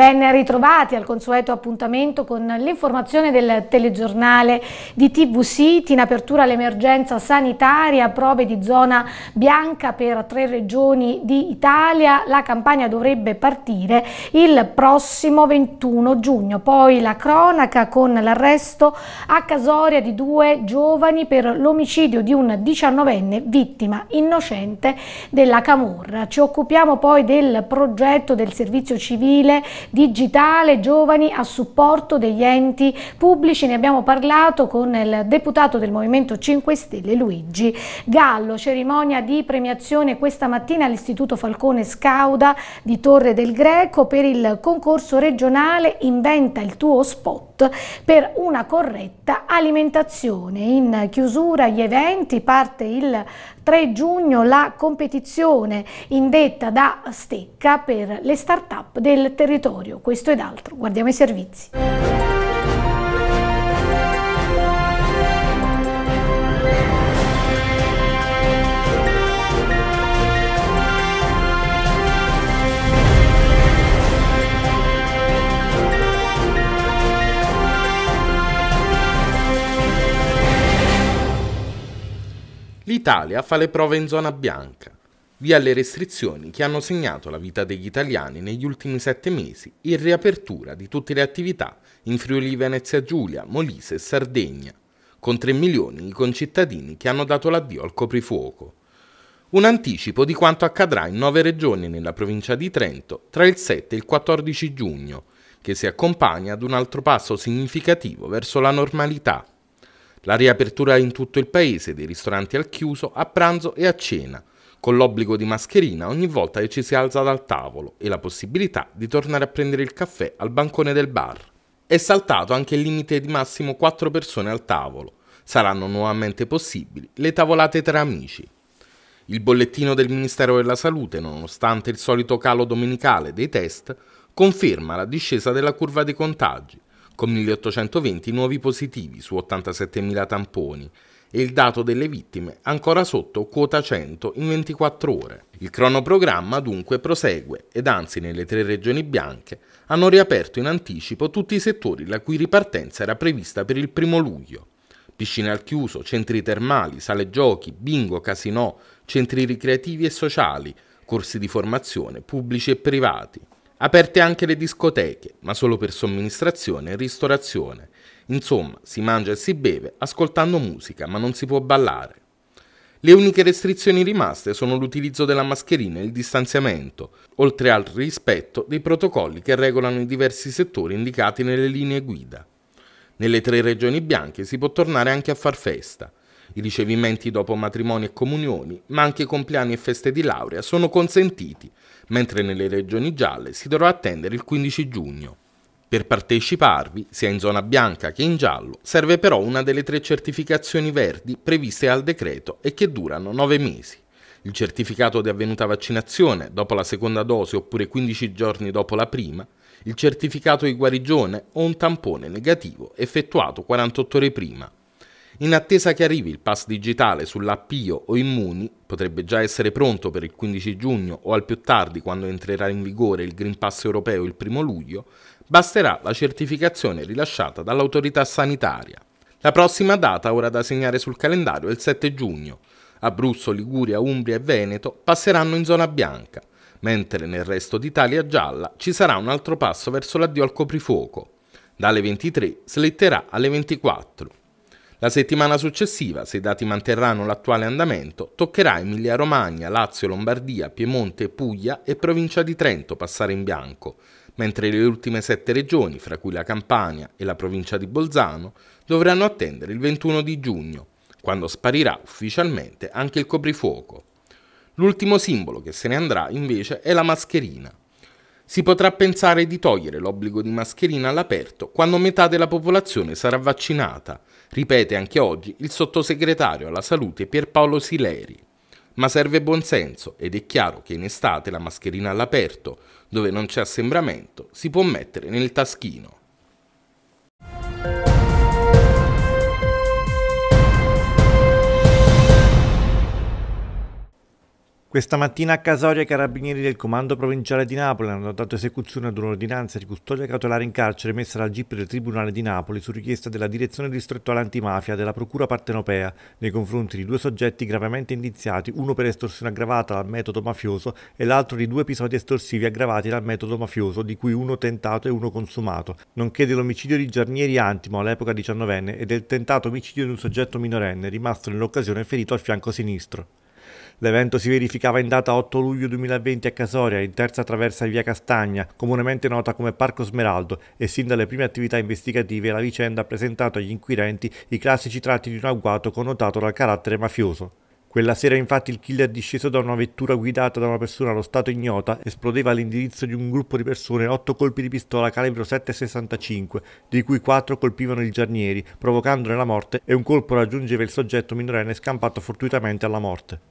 Ben ritrovati al consueto appuntamento con l'informazione del telegiornale di TV City in apertura all'emergenza sanitaria, prove di zona bianca per tre regioni di Italia, la campagna dovrebbe partire il prossimo 21 giugno, poi la cronaca con l'arresto a Casoria di due giovani per l'omicidio di un 19enne vittima innocente della Camorra. Ci occupiamo poi del progetto del servizio civile digitale giovani a supporto degli enti pubblici. Ne abbiamo parlato con il deputato del Movimento 5 Stelle Luigi Gallo. Cerimonia di premiazione questa mattina all'Istituto Falcone Scauda di Torre del Greco per il concorso regionale Inventa il tuo spot per una corretta alimentazione. In chiusura agli eventi parte il 3 giugno la competizione indetta da Stecca per le start-up del territorio. Questo ed altro. Guardiamo i servizi. L'Italia fa le prove in zona bianca. Via le restrizioni che hanno segnato la vita degli italiani negli ultimi sette mesi in riapertura di tutte le attività in Friuli Venezia Giulia, Molise e Sardegna, con 3 milioni di concittadini che hanno dato l'addio al coprifuoco. Un anticipo di quanto accadrà in nove regioni nella provincia di Trento tra il 7 e il 14 giugno, che si accompagna ad un altro passo significativo verso la normalità. La riapertura in tutto il paese dei ristoranti al chiuso a pranzo e a cena, con l'obbligo di mascherina ogni volta che ci si alza dal tavolo e la possibilità di tornare a prendere il caffè al bancone del bar. È saltato anche il limite di massimo 4 persone al tavolo. Saranno nuovamente possibili le tavolate tra amici. Il bollettino del Ministero della Salute, nonostante il solito calo domenicale dei test, conferma la discesa della curva dei contagi, con 1820 nuovi positivi su 87.000 tamponi e il dato delle vittime ancora sotto quota 100 in 24 ore. Il cronoprogramma dunque prosegue ed anzi nelle tre regioni bianche hanno riaperto in anticipo tutti i settori la cui ripartenza era prevista per il primo luglio. Piscine al chiuso, centri termali, sale giochi, bingo, casinò, centri ricreativi e sociali, corsi di formazione pubblici e privati. Aperte anche le discoteche, ma solo per somministrazione e ristorazione. Insomma, si mangia e si beve ascoltando musica, ma non si può ballare. Le uniche restrizioni rimaste sono l'utilizzo della mascherina e il distanziamento, oltre al rispetto dei protocolli che regolano i diversi settori indicati nelle linee guida. Nelle tre regioni bianche si può tornare anche a far festa. I ricevimenti dopo matrimoni e comunioni, ma anche compleanni e feste di laurea, sono consentiti, mentre nelle regioni gialle si dovrà attendere il 15 giugno. Per parteciparvi, sia in zona bianca che in giallo, serve però una delle tre certificazioni verdi previste al decreto e che durano 9 mesi. Il certificato di avvenuta vaccinazione dopo la seconda dose oppure 15 giorni dopo la prima, il certificato di guarigione o un tampone negativo effettuato 48 ore prima in attesa che arrivi il pass digitale sull'appio o Immuni, potrebbe già essere pronto per il 15 giugno o al più tardi quando entrerà in vigore il Green Pass europeo il 1 luglio, basterà la certificazione rilasciata dall'autorità sanitaria. La prossima data ora da segnare sul calendario è il 7 giugno. Abruzzo, Liguria, Umbria e Veneto passeranno in zona bianca, mentre nel resto d'Italia gialla ci sarà un altro passo verso l'addio al coprifuoco. Dalle 23 slitterà alle 24. La settimana successiva, se i dati manterranno l'attuale andamento, toccherà Emilia-Romagna, Lazio, Lombardia, Piemonte, Puglia e provincia di Trento passare in bianco, mentre le ultime sette regioni, fra cui la Campania e la provincia di Bolzano, dovranno attendere il 21 di giugno, quando sparirà ufficialmente anche il coprifuoco. L'ultimo simbolo che se ne andrà invece è la mascherina si potrà pensare di togliere l'obbligo di mascherina all'aperto quando metà della popolazione sarà vaccinata, ripete anche oggi il sottosegretario alla salute Pierpaolo Sileri. Ma serve buonsenso ed è chiaro che in estate la mascherina all'aperto, dove non c'è assembramento, si può mettere nel taschino. Questa mattina a Casoria i carabinieri del Comando Provinciale di Napoli hanno dato esecuzione ad un'ordinanza di custodia cautelare in carcere messa dal GIP del Tribunale di Napoli su richiesta della Direzione Distrettuale Antimafia della Procura Partenopea nei confronti di due soggetti gravemente indiziati, uno per estorsione aggravata dal metodo mafioso e l'altro di due episodi estorsivi aggravati dal metodo mafioso, di cui uno tentato e uno consumato, nonché dell'omicidio di Giarnieri Antimo all'epoca diciannovenne e del tentato omicidio di un soggetto minorenne rimasto nell'occasione ferito al fianco sinistro. L'evento si verificava in data 8 luglio 2020 a Casoria, in terza traversa di via Castagna, comunemente nota come Parco Smeraldo, e sin dalle prime attività investigative la vicenda ha presentato agli inquirenti i classici tratti di un agguato connotato dal carattere mafioso. Quella sera infatti il killer disceso da una vettura guidata da una persona allo stato ignota esplodeva all'indirizzo di un gruppo di persone otto colpi di pistola calibro 7,65, di cui quattro colpivano il giarnieri, provocandone la morte e un colpo raggiungeva il soggetto minorenne scampato fortuitamente alla morte.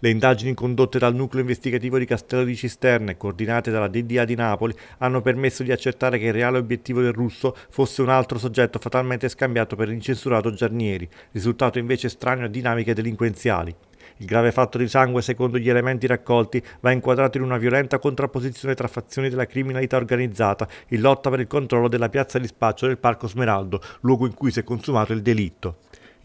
Le indagini condotte dal nucleo investigativo di Castello di Cisterna e coordinate dalla DDA di Napoli hanno permesso di accertare che il reale obiettivo del russo fosse un altro soggetto fatalmente scambiato per l'incensurato Giarnieri, risultato invece estraneo a dinamiche delinquenziali. Il grave fatto di sangue, secondo gli elementi raccolti, va inquadrato in una violenta contrapposizione tra fazioni della criminalità organizzata in lotta per il controllo della piazza di spaccio del Parco Smeraldo, luogo in cui si è consumato il delitto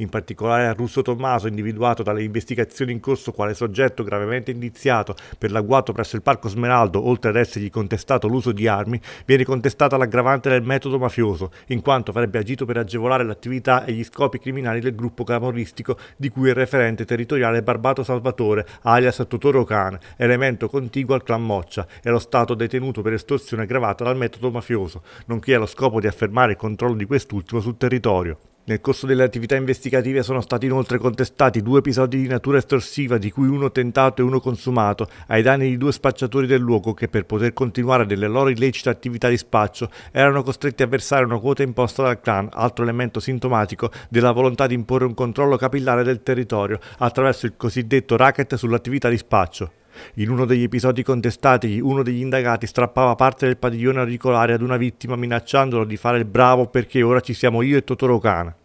in particolare a Russo Tommaso, individuato dalle investigazioni in corso quale soggetto gravemente indiziato per l'agguato presso il Parco Smeraldo, oltre ad essergli contestato l'uso di armi, viene contestata l'aggravante del metodo mafioso, in quanto avrebbe agito per agevolare l'attività e gli scopi criminali del gruppo camorristico di cui il referente territoriale Barbato Salvatore, alias Totoro Khan, elemento contiguo al clan Moccia, e lo stato detenuto per estorsione aggravata dal metodo mafioso, nonché allo scopo di affermare il controllo di quest'ultimo sul territorio. Nel corso delle attività investigative sono stati inoltre contestati due episodi di natura estorsiva, di cui uno tentato e uno consumato, ai danni di due spacciatori del luogo che per poter continuare delle loro illecite attività di spaccio erano costretti a versare una quota imposta dal clan, altro elemento sintomatico della volontà di imporre un controllo capillare del territorio attraverso il cosiddetto racket sull'attività di spaccio. In uno degli episodi contestati, uno degli indagati strappava parte del padiglione auricolare ad una vittima minacciandolo di fare il bravo perché ora ci siamo io e Totoro Kana.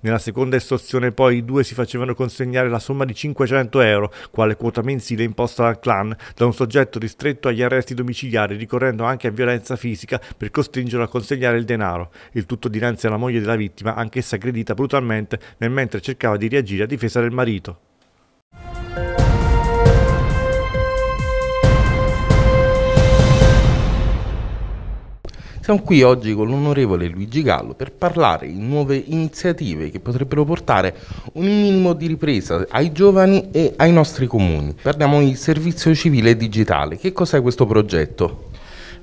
Nella seconda estorsione poi i due si facevano consegnare la somma di 500 euro, quale quota mensile imposta dal clan, da un soggetto ristretto agli arresti domiciliari, ricorrendo anche a violenza fisica per costringerlo a consegnare il denaro, il tutto dinanzi alla moglie della vittima, anch'essa aggredita brutalmente nel mentre cercava di reagire a difesa del marito. Siamo qui oggi con l'onorevole Luigi Gallo per parlare di nuove iniziative che potrebbero portare un minimo di ripresa ai giovani e ai nostri comuni. Parliamo di servizio civile digitale. Che cos'è questo progetto?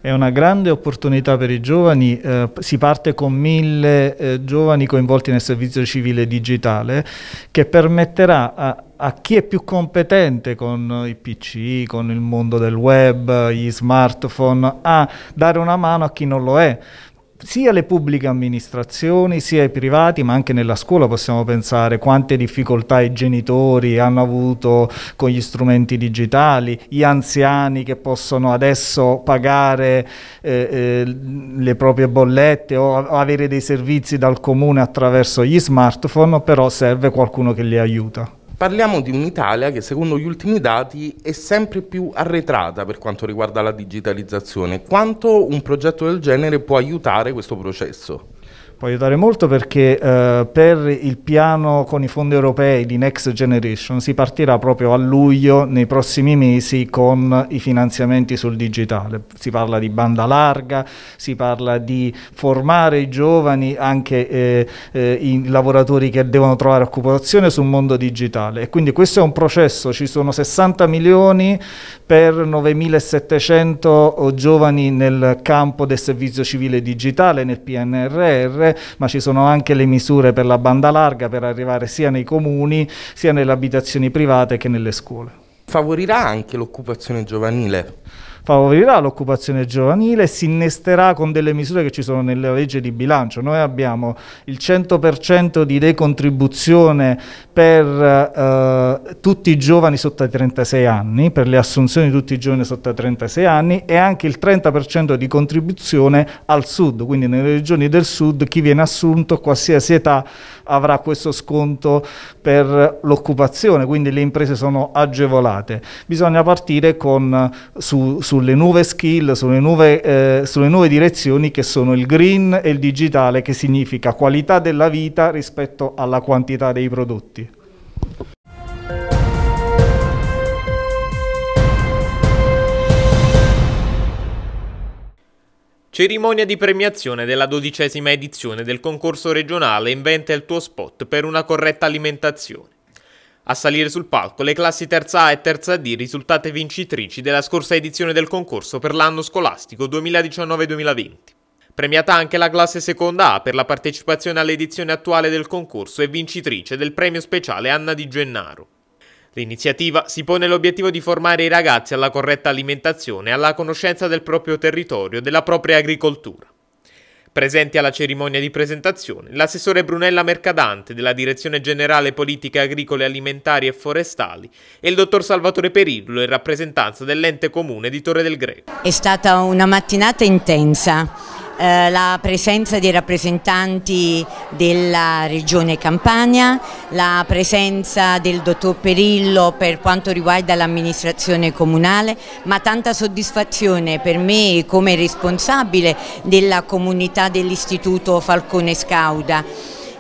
è una grande opportunità per i giovani, eh, si parte con mille eh, giovani coinvolti nel servizio civile digitale che permetterà a, a chi è più competente con i PC, con il mondo del web, gli smartphone, a dare una mano a chi non lo è, sia le pubbliche amministrazioni sia i privati, ma anche nella scuola possiamo pensare quante difficoltà i genitori hanno avuto con gli strumenti digitali, gli anziani che possono adesso pagare eh, eh, le proprie bollette o avere dei servizi dal comune attraverso gli smartphone, però serve qualcuno che li aiuta. Parliamo di un'Italia che secondo gli ultimi dati è sempre più arretrata per quanto riguarda la digitalizzazione. Quanto un progetto del genere può aiutare questo processo? Può aiutare molto perché eh, per il piano con i fondi europei di Next Generation si partirà proprio a luglio nei prossimi mesi con i finanziamenti sul digitale. Si parla di banda larga, si parla di formare i giovani, anche eh, eh, i lavoratori che devono trovare occupazione sul mondo digitale. E quindi questo è un processo, ci sono 60 milioni per 9.700 giovani nel campo del servizio civile digitale, nel PNRR ma ci sono anche le misure per la banda larga per arrivare sia nei comuni, sia nelle abitazioni private che nelle scuole. Favorirà anche l'occupazione giovanile? favorirà l'occupazione giovanile, e si innesterà con delle misure che ci sono nella legge di bilancio. Noi abbiamo il 100% di decontribuzione per eh, tutti i giovani sotto i 36 anni, per le assunzioni di tutti i giovani sotto i 36 anni e anche il 30% di contribuzione al sud, quindi nelle regioni del sud chi viene assunto qualsiasi età avrà questo sconto per l'occupazione, quindi le imprese sono agevolate. Bisogna partire con, su, su sulle nuove skill, sulle nuove, eh, sulle nuove direzioni che sono il green e il digitale, che significa qualità della vita rispetto alla quantità dei prodotti. Cerimonia di premiazione della dodicesima edizione del concorso regionale Inventa il tuo spot per una corretta alimentazione. A salire sul palco le classi terza A e terza D risultate vincitrici della scorsa edizione del concorso per l'anno scolastico 2019-2020. Premiata anche la classe seconda A per la partecipazione all'edizione attuale del concorso e vincitrice del premio speciale Anna Di Gennaro. L'iniziativa si pone l'obiettivo di formare i ragazzi alla corretta alimentazione e alla conoscenza del proprio territorio e della propria agricoltura. Presenti alla cerimonia di presentazione l'assessore Brunella Mercadante della Direzione Generale Politiche Agricole Alimentari e Forestali e il dottor Salvatore Perillo in rappresentanza dell'ente comune di Torre del Greco. È stata una mattinata intensa eh, la presenza dei rappresentanti della regione Campania, la presenza del dottor Perillo per quanto riguarda l'amministrazione comunale, ma tanta soddisfazione per me come responsabile della comunità dell'Istituto Falcone Scauda.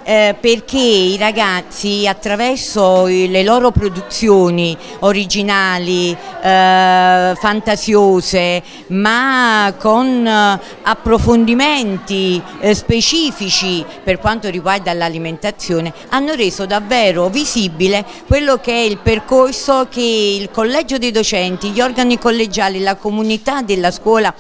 Eh, perché i ragazzi attraverso le loro produzioni originali, eh, fantasiose, ma con eh, approfondimenti eh, specifici per quanto riguarda l'alimentazione, hanno reso davvero visibile quello che è il percorso che il collegio dei docenti, gli organi collegiali, la comunità della scuola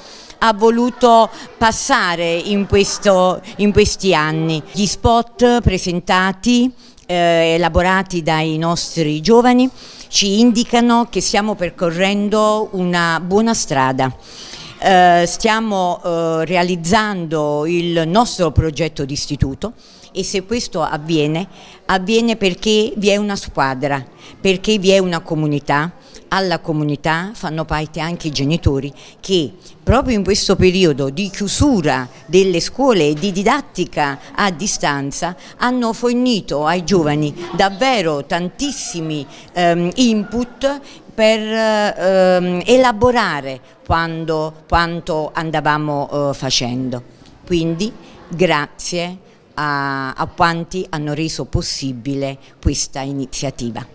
ha voluto passare in, questo, in questi anni. Gli spot presentati, eh, elaborati dai nostri giovani, ci indicano che stiamo percorrendo una buona strada. Eh, stiamo eh, realizzando il nostro progetto d'istituto e se questo avviene, avviene perché vi è una squadra, perché vi è una comunità, alla comunità fanno parte anche i genitori che proprio in questo periodo di chiusura delle scuole e di didattica a distanza hanno fornito ai giovani davvero tantissimi ehm, input per ehm, elaborare quando, quanto andavamo eh, facendo. Quindi grazie a, a quanti hanno reso possibile questa iniziativa.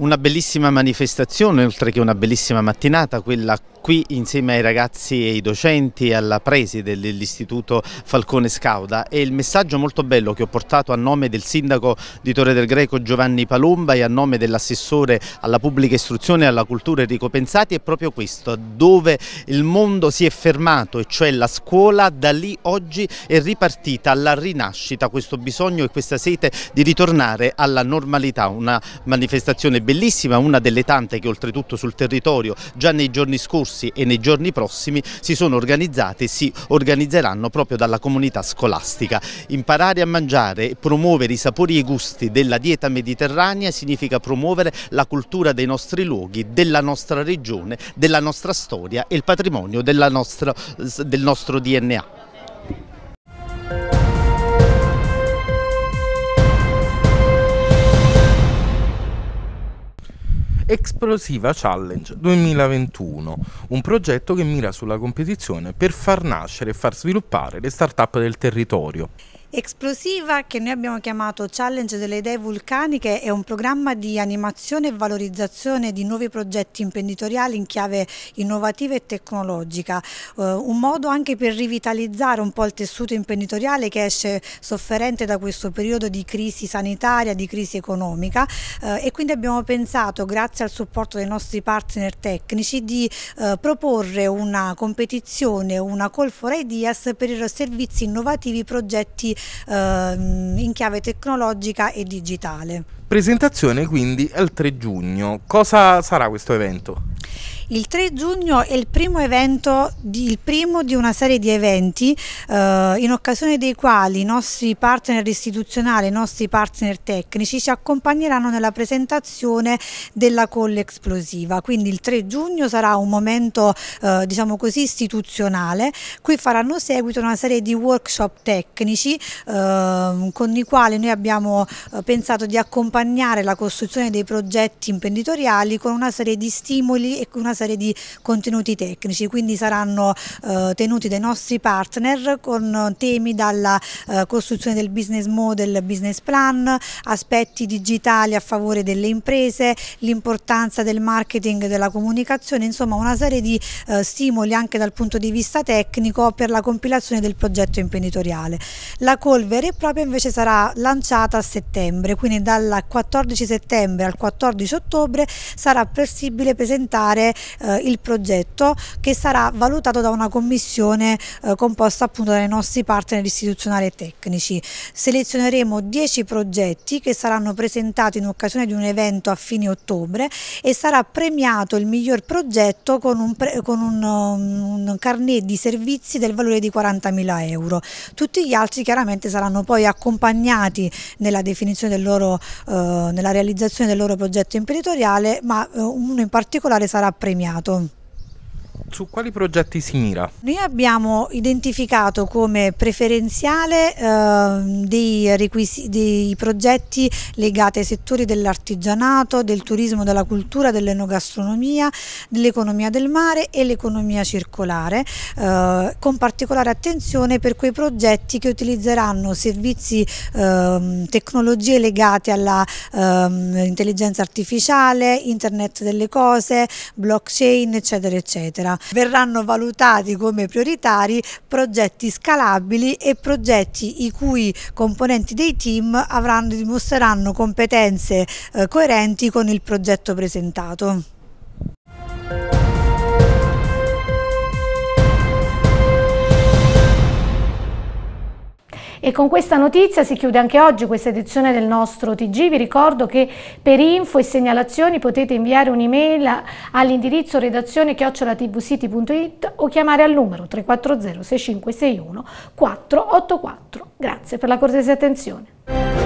Una bellissima manifestazione, oltre che una bellissima mattinata, quella qui insieme ai ragazzi e ai docenti e alla preside dell'Istituto Falcone Scauda e il messaggio molto bello che ho portato a nome del sindaco di Torre del Greco Giovanni Palomba e a nome dell'assessore alla pubblica istruzione e alla cultura Enrico Pensati è proprio questo, dove il mondo si è fermato e cioè la scuola, da lì oggi è ripartita alla rinascita questo bisogno e questa sete di ritornare alla normalità, una manifestazione bellissima, una delle tante che oltretutto sul territorio già nei giorni scorsi scorsi e nei giorni prossimi si sono organizzate e si organizzeranno proprio dalla comunità scolastica. Imparare a mangiare e promuovere i sapori e i gusti della dieta mediterranea significa promuovere la cultura dei nostri luoghi, della nostra regione, della nostra storia e il patrimonio nostra, del nostro DNA. Explosiva Challenge 2021, un progetto che mira sulla competizione per far nascere e far sviluppare le start-up del territorio. Esplosiva che noi abbiamo chiamato Challenge delle idee vulcaniche è un programma di animazione e valorizzazione di nuovi progetti imprenditoriali in chiave innovativa e tecnologica, uh, un modo anche per rivitalizzare un po' il tessuto imprenditoriale che esce sofferente da questo periodo di crisi sanitaria, di crisi economica uh, e quindi abbiamo pensato, grazie al supporto dei nostri partner tecnici, di uh, proporre una competizione, una call for ideas per i servizi innovativi progetti Ehm, in chiave tecnologica e digitale. Presentazione quindi al 3 giugno. Cosa sarà questo evento? Il 3 giugno è il primo evento, di, il primo di una serie di eventi eh, in occasione dei quali i nostri partner istituzionali, i nostri partner tecnici ci accompagneranno nella presentazione della colla esplosiva. Quindi il 3 giugno sarà un momento eh, diciamo così istituzionale, qui faranno seguito una serie di workshop tecnici eh, con i quali noi abbiamo eh, pensato di accompagnare la costruzione dei progetti imprenditoriali con una serie di stimoli e con una serie serie di contenuti tecnici, quindi saranno eh, tenuti dai nostri partner con temi dalla eh, costruzione del business model, business plan, aspetti digitali a favore delle imprese, l'importanza del marketing e della comunicazione, insomma una serie di eh, stimoli anche dal punto di vista tecnico per la compilazione del progetto imprenditoriale. La call vera e propria invece sarà lanciata a settembre, quindi dal 14 settembre al 14 ottobre sarà possibile presentare eh, il progetto che sarà valutato da una commissione eh, composta appunto dai nostri partner istituzionali e tecnici. Selezioneremo 10 progetti che saranno presentati in occasione di un evento a fine ottobre e sarà premiato il miglior progetto con un, con un, um, un carnet di servizi del valore di 40.000 euro. Tutti gli altri chiaramente saranno poi accompagnati nella definizione del loro, eh, nella realizzazione del loro progetto imprenditoriale, ma eh, uno in particolare sarà premiato. premiato su quali progetti si mira? Noi abbiamo identificato come preferenziale eh, dei, dei, progetti legati ai settori dell'artigianato, del turismo, della cultura, dell'enogastronomia, dell'economia del mare e l'economia circolare, eh, con particolare attenzione per quei progetti che utilizzeranno servizi, eh, tecnologie legate all'intelligenza ehm, artificiale, internet delle cose, blockchain, eccetera, eccetera. Liguria. Verranno valutati come prioritari progetti scalabili e progetti i cui componenti dei team avranno, dimostreranno competenze eh, coerenti con il progetto presentato. E con questa notizia si chiude anche oggi questa edizione del nostro TG. Vi ricordo che per info e segnalazioni potete inviare un'email all'indirizzo redazione chiocciolatvcity.it o chiamare al numero 340 6561 484. Grazie per la cortese attenzione.